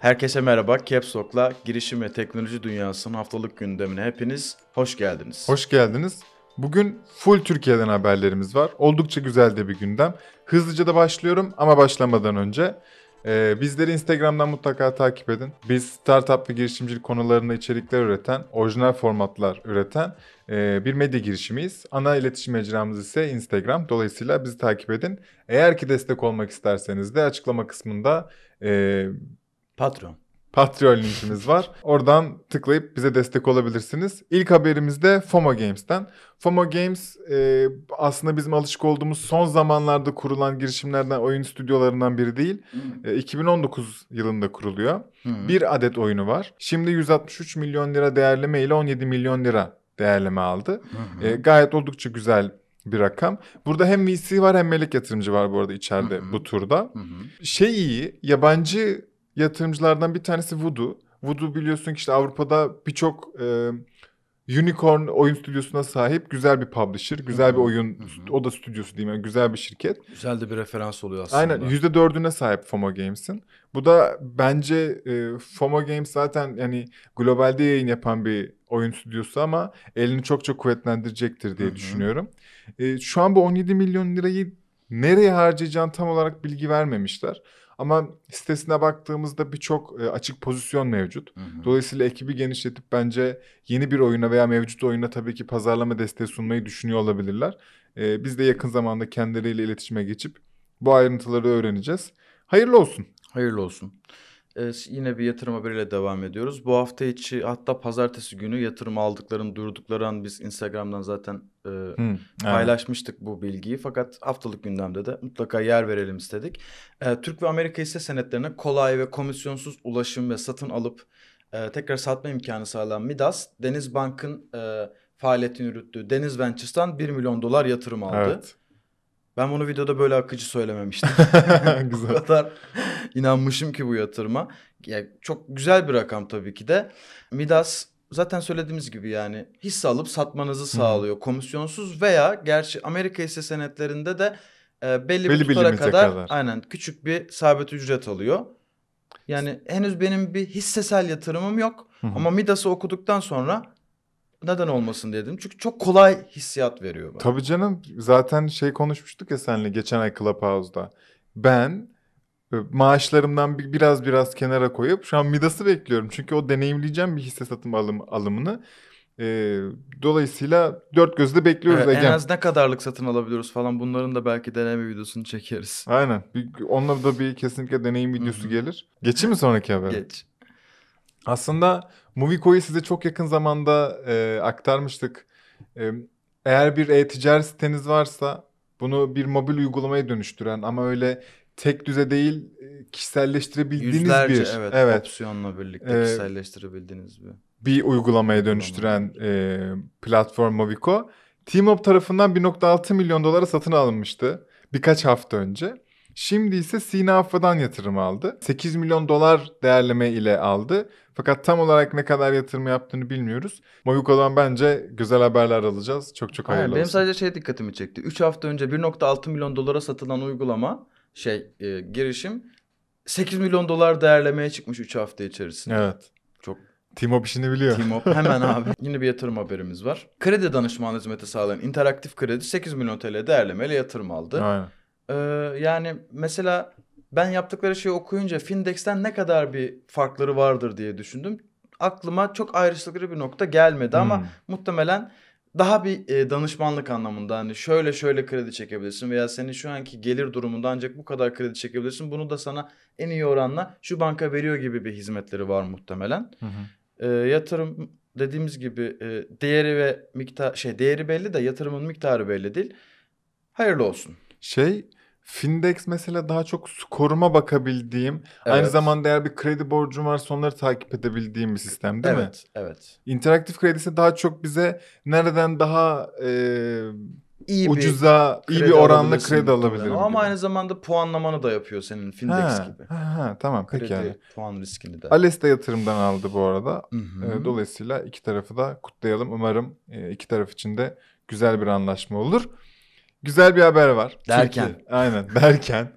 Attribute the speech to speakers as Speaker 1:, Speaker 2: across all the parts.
Speaker 1: Herkese merhaba. Caps Lock'la girişim ve teknoloji dünyasının haftalık gündemine hepiniz hoş geldiniz.
Speaker 2: Hoş geldiniz. Bugün full Türkiye'den haberlerimiz var. Oldukça güzel de bir gündem. Hızlıca da başlıyorum ama başlamadan önce ee, bizleri Instagram'dan mutlaka takip edin. Biz startup ve girişimcilik konularında içerikler üreten, orijinal formatlar üreten e, bir medya girişimiyiz. Ana iletişim mecramız ise Instagram. Dolayısıyla bizi takip edin. Eğer ki destek olmak isterseniz de açıklama kısmında e, Patron. Patreon linkimiz var. Oradan tıklayıp bize destek olabilirsiniz. İlk haberimiz de FOMO Games'ten. FOMO Games e, aslında bizim alışık olduğumuz son zamanlarda kurulan girişimlerden, oyun stüdyolarından biri değil. Hmm. E, 2019 yılında kuruluyor. Hı. Hmm. Bir adet oyunu var. Şimdi 163 milyon lira değerleme ile 17 milyon lira değerleme aldı. Hmm. E, gayet oldukça güzel bir rakam. Burada hem VC var hem melek yatırımcı var bu arada içeride hı hı. bu turda. Hı hı. Şey iyi, yabancı yatırımcılardan bir tanesi Vudu. Vudu biliyorsun ki işte Avrupa'da birçok e, unicorn oyun stüdyosuna sahip güzel bir publisher, güzel bir oyun hı o da stüdyosu diyeyim yani güzel bir şirket.
Speaker 1: Güzel de bir referans oluyor aslında. Aynen
Speaker 2: yüzde dördüne sahip FOMO Games'in. Bu da bence e, FOMO Games zaten yani globalde yayın yapan bir oyun stüdyosu ama elini çok çok kuvvetlendirecektir diye Hı-hı. düşünüyorum. E, şu an bu 17 milyon lirayı nereye harcayacağını tam olarak bilgi vermemişler. Ama sitesine baktığımızda birçok e, açık pozisyon mevcut. Hı hı. Dolayısıyla ekibi genişletip bence yeni bir oyuna veya mevcut oyuna tabii ki pazarlama desteği sunmayı düşünüyor olabilirler. Ee, biz de yakın zamanda kendileriyle iletişime geçip bu ayrıntıları öğreneceğiz. Hayırlı olsun. Hayırlı olsun
Speaker 1: e, yine bir yatırım haberiyle devam ediyoruz. Bu hafta içi hatta pazartesi günü yatırım aldıklarını duyurdukları an biz Instagram'dan zaten e, hmm, paylaşmıştık evet. bu bilgiyi. Fakat haftalık gündemde de mutlaka yer verelim istedik. E, Türk ve Amerika hisse senetlerine kolay ve komisyonsuz ulaşım ve satın alıp e, tekrar satma imkanı sağlayan Midas, Deniz Bank'ın e, faaliyetini yürüttüğü Deniz Ventures'tan 1 milyon dolar yatırım aldı. Evet. Ben bunu videoda böyle akıcı söylememiştim. Güzel. bu kadar inanmışım ki bu yatırıma. Yani çok güzel bir rakam tabii ki de. Midas zaten söylediğimiz gibi yani hisse alıp satmanızı sağlıyor. Hı. Komisyonsuz veya gerçi Amerika hisse senetlerinde de e, belli, belli bir tutara kadar, kadar aynen küçük bir sabit ücret alıyor. Yani henüz benim bir hissesel yatırımım yok. Hı hı. Ama Midas'ı okuduktan sonra neden olmasın dedim. Çünkü çok kolay hissiyat veriyor
Speaker 2: bana. Tabii canım zaten şey konuşmuştuk ya seninle geçen ay Clubhouse'da. Ben e, maaşlarımdan biraz biraz kenara koyup şu an Midas'ı bekliyorum. Çünkü o deneyimleyeceğim bir hisse satım alım, alımını. Ee, dolayısıyla dört gözle bekliyoruz evet, Ecem. En az
Speaker 1: ne kadarlık satın alabiliyoruz falan bunların da belki deneme videosunu çekeriz.
Speaker 2: Aynen. Bir, onunla da bir kesinlikle deneyim videosu gelir. Geçeyim mi sonraki haber? Geç. Aslında Movico'yu size çok yakın zamanda e, aktarmıştık. E, eğer bir e-ticaret siteniz varsa bunu bir mobil uygulamaya dönüştüren ama öyle tek düze değil e, kişiselleştirebildiğiniz Yüzlerce, bir evet, evet opsiyonla birlikte e, kişiselleştirebildiğiniz bir bir uygulamaya dönüştüren e, platform Movico. Teamup tarafından 1.6 milyon dolara satın alınmıştı birkaç hafta önce. Şimdi ise Sina Affa'dan yatırım aldı. 8 milyon dolar değerleme ile aldı. Fakat tam olarak ne kadar yatırım yaptığını bilmiyoruz. Moyuko'dan bence güzel haberler alacağız. Çok çok hayırlı Aynen, Benim
Speaker 1: sadece şey dikkatimi çekti. 3 hafta önce 1.6 milyon dolara satılan uygulama şey e, girişim 8 milyon dolar değerlemeye çıkmış 3 hafta içerisinde.
Speaker 2: Evet. Çok Timop işini biliyor. Timop hemen abi.
Speaker 1: Yine bir yatırım haberimiz var. Kredi danışman hizmeti sağlayan interaktif kredi 8 milyon TL değerlemeyle yatırım aldı. Aynen. Ee, yani mesela ben yaptıkları şeyi okuyunca Findex'ten ne kadar bir farkları vardır diye düşündüm. Aklıma çok ayrıştıkları bir nokta gelmedi hmm. ama muhtemelen daha bir e, danışmanlık anlamında hani şöyle şöyle kredi çekebilirsin veya senin şu anki gelir durumunda ancak bu kadar kredi çekebilirsin. Bunu da sana en iyi oranla şu banka veriyor gibi bir hizmetleri var muhtemelen. Hı hı. E, yatırım dediğimiz gibi e, değeri ve miktar şey değeri belli de yatırımın miktarı belli değil.
Speaker 2: Hayırlı olsun. Şey Findex mesela daha çok skoruma bakabildiğim, evet. aynı zamanda eğer bir kredi borcum varsa onları takip edebildiğim bir sistem değil evet, mi? Evet, evet. İnteraktif kredi ise daha çok bize nereden daha e, iyi ucuza, bir iyi bir oranla kredi alabilirim. Ama gibi.
Speaker 1: aynı zamanda puanlamanı da yapıyor senin Findex ha, gibi. Ha,
Speaker 2: ha tamam kredi, peki yani.
Speaker 1: puan riskini de.
Speaker 2: Ales de yatırımdan aldı bu arada. Dolayısıyla iki tarafı da kutlayalım. Umarım iki taraf için de güzel bir anlaşma olur. Güzel bir haber var. Derken. Çünkü, aynen derken.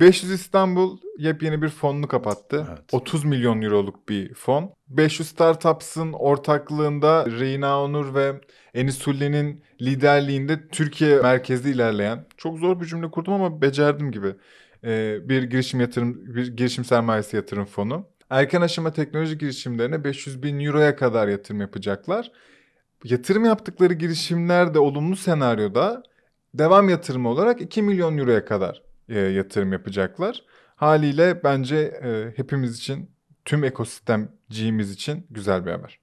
Speaker 2: 500 ee, İstanbul yepyeni bir fonunu kapattı. Evet. 30 milyon euroluk bir fon. 500 Startups'ın ortaklığında Reina Onur ve Enis Hulle'nin liderliğinde Türkiye merkezli ilerleyen çok zor bir cümle kurdum ama becerdim gibi ee, bir girişim yatırım bir girişim sermayesi yatırım fonu. Erken aşama teknoloji girişimlerine 500 bin euroya kadar yatırım yapacaklar yatırım yaptıkları girişimler de olumlu senaryoda devam yatırımı olarak 2 milyon euroya kadar e, yatırım yapacaklar. Haliyle bence e, hepimiz için, tüm ekosistemciğimiz için güzel bir haber.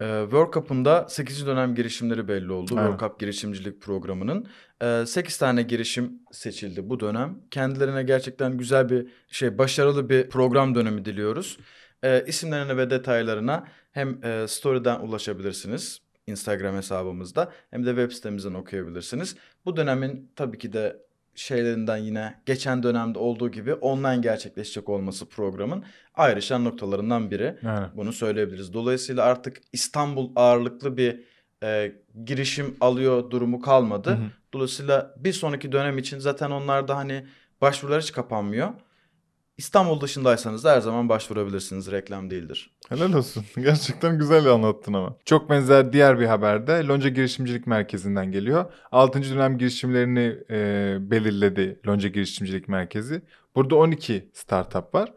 Speaker 1: E, World Cup'ın da 8. dönem girişimleri belli oldu. Aynen. World Cup girişimcilik programının. E, 8 tane girişim seçildi bu dönem. Kendilerine gerçekten güzel bir şey, başarılı bir program dönemi diliyoruz. E, isimlerine ve detaylarına hem e, story'den ulaşabilirsiniz Instagram hesabımızda hem de web sitemizden okuyabilirsiniz. Bu dönemin tabii ki de şeylerinden yine geçen dönemde olduğu gibi online gerçekleşecek olması programın ayrışan noktalarından biri. Yani. Bunu söyleyebiliriz. Dolayısıyla artık İstanbul ağırlıklı bir e, girişim alıyor durumu kalmadı. Hı hı. Dolayısıyla bir sonraki dönem için zaten onlar da hani başvurular hiç kapanmıyor. İstanbul dışındaysanız da her zaman başvurabilirsiniz. Reklam değildir.
Speaker 2: Helal olsun. Gerçekten güzel anlattın ama. Çok benzer diğer bir haberde Lonca Girişimcilik Merkezi'nden geliyor. 6. dönem girişimlerini e, belirledi Lonca Girişimcilik Merkezi. Burada 12 startup var.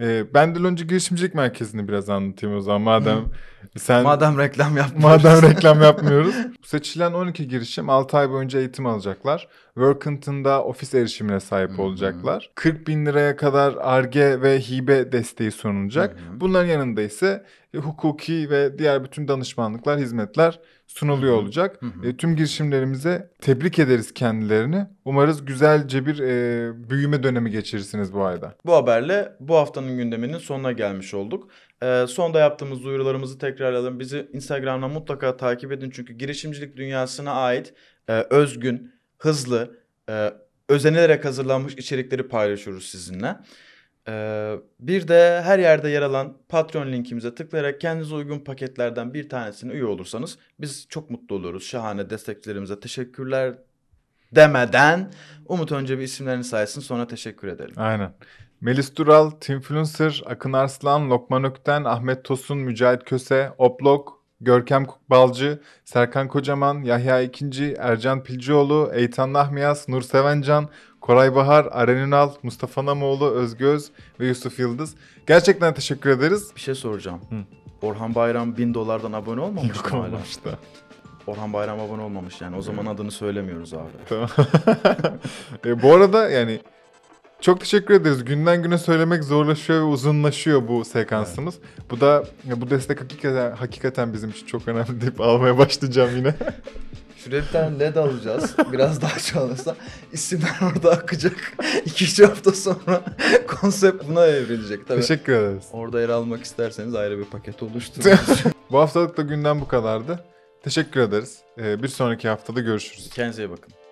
Speaker 2: E, ben de Lonca Girişimcilik Merkezi'ni biraz anlatayım o zaman madem sen madem reklam yapmıyoruz. Madem reklam yapmıyoruz. Seçilen 12 girişim 6 ay boyunca eğitim alacaklar. Workington'da ofis erişimine sahip Hı-hı. olacaklar. 40 bin liraya kadar ARGE ve hibe desteği sunulacak. Hı-hı. Bunların yanında ise e, hukuki ve diğer bütün danışmanlıklar, hizmetler sunuluyor Hı-hı. olacak. Hı-hı. E, tüm girişimlerimize tebrik ederiz kendilerini. Umarız güzelce bir e, büyüme dönemi geçirirsiniz bu ayda. Bu
Speaker 1: haberle bu haftanın gündeminin sonuna gelmiş olduk. E, sonda yaptığımız duyurularımızı tekrarlayalım. Bizi Instagram'dan mutlaka takip edin çünkü girişimcilik dünyasına ait e, özgün hızlı, e, özenilerek hazırlanmış içerikleri paylaşıyoruz sizinle. Ee, bir de her yerde yer alan Patreon linkimize tıklayarak kendinize uygun paketlerden bir tanesine üye olursanız biz çok mutlu oluruz. Şahane desteklerimize teşekkürler
Speaker 2: demeden Umut önce bir isimlerini saysın sonra teşekkür edelim. Aynen. Melis Dural, Tim Tinfluencer, Akın Arslan, Lokman Ökten, Ahmet Tosun, Mücahit Köse, Oblok, Görkem Kukbalcı, Serkan Kocaman, Yahya İkinci, Ercan Pilcioğlu, Eytan Nahmiyas, Nur Sevencan, Koray Bahar, Aren Ünal, Mustafa Namoğlu, Özgöz ve Yusuf Yıldız. Gerçekten teşekkür ederiz. Bir şey soracağım. Hı. Orhan Bayram bin
Speaker 1: dolardan abone olmamış Yok, mı hala? Olmamıştı. Orhan Bayram abone olmamış yani. O zaman adını söylemiyoruz abi.
Speaker 2: Tamam. e, bu arada yani çok teşekkür ederiz. Günden güne söylemek zorlaşıyor ve uzunlaşıyor bu sekansımız. Evet. Bu da bu destek hakikaten, hakikaten bizim için çok önemli deyip almaya başlayacağım yine.
Speaker 1: Şuraya bir tane LED alacağız. Biraz daha çoğalırsa isimler orada akacak. 2-3 hafta sonra konsept
Speaker 2: buna evrilecek. Tabii Teşekkür ederiz. Orada yer almak isterseniz ayrı bir paket oluştururuz. bu haftalık da günden bu kadardı. Teşekkür ederiz. Ee, bir sonraki haftada görüşürüz. Kendinize iyi bakın.